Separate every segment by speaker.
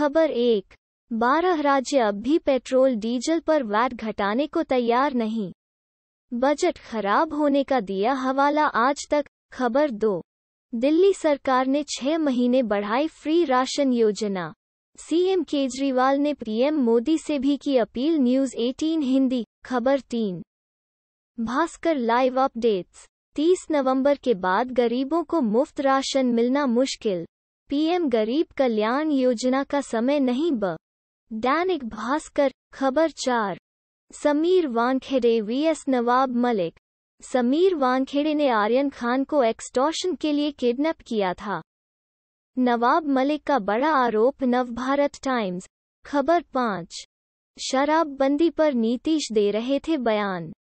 Speaker 1: खबर एक बारह राज्य अब भी पेट्रोल डीजल पर वैट घटाने को तैयार नहीं बजट खराब होने का दिया हवाला आज तक खबर दो दिल्ली सरकार ने छह महीने बढ़ाई फ्री राशन योजना सीएम केजरीवाल ने पीएम मोदी से भी की अपील न्यूज 18 हिंदी खबर तीन भास्कर लाइव अपडेट्स 30 नवंबर के बाद गरीबों को मुफ्त राशन मिलना मुश्किल पीएम गरीब कल्याण योजना का समय नहीं ब दैनिक भास्कर खबर चार समीर वानखेड़े वीएस नवाब मलिक समीर वानखेड़े ने आर्यन खान को एक्सटॉशन के लिए किडनैप किया था नवाब मलिक का बड़ा आरोप नवभारत टाइम्स खबर पाँच शराबबंदी पर नीतीश दे रहे थे बयान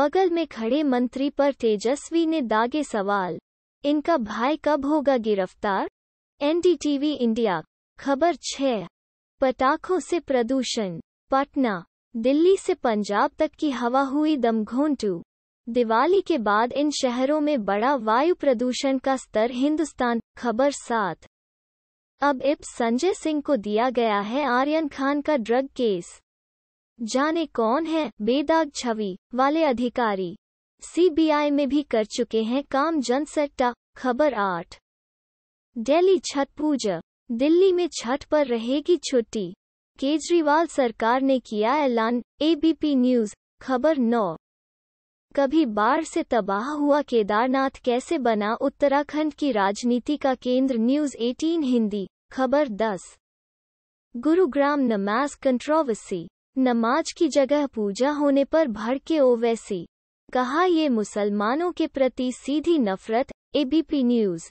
Speaker 1: बगल में खड़े मंत्री पर तेजस्वी ने दागे सवाल इनका भाई कब होगा गिरफ्तार एनडीटीवी इंडिया खबर छः पटाखों से प्रदूषण पटना दिल्ली से पंजाब तक की हवा हुई दमघोंटू दिवाली के बाद इन शहरों में बड़ा वायु प्रदूषण का स्तर हिंदुस्तान खबर सात अब इप संजय सिंह को दिया गया है आर्यन खान का ड्रग केस जाने कौन है बेदाग छवि वाले अधिकारी सीबीआई में भी कर चुके हैं काम जन खबर आठ दिल्ली छठ पूजा दिल्ली में छठ पर रहेगी छुट्टी केजरीवाल सरकार ने किया ऐलान एबीपी न्यूज खबर नौ कभी बाढ़ से तबाह हुआ केदारनाथ कैसे बना उत्तराखंड की राजनीति का केंद्र न्यूज 18 हिंदी खबर 10 गुरुग्राम नमाज कंट्रोवर्सी नमाज की जगह पूजा होने पर भड़के ओवैसी कहा ये मुसलमानों के प्रति सीधी नफरत एबीपी न्यूज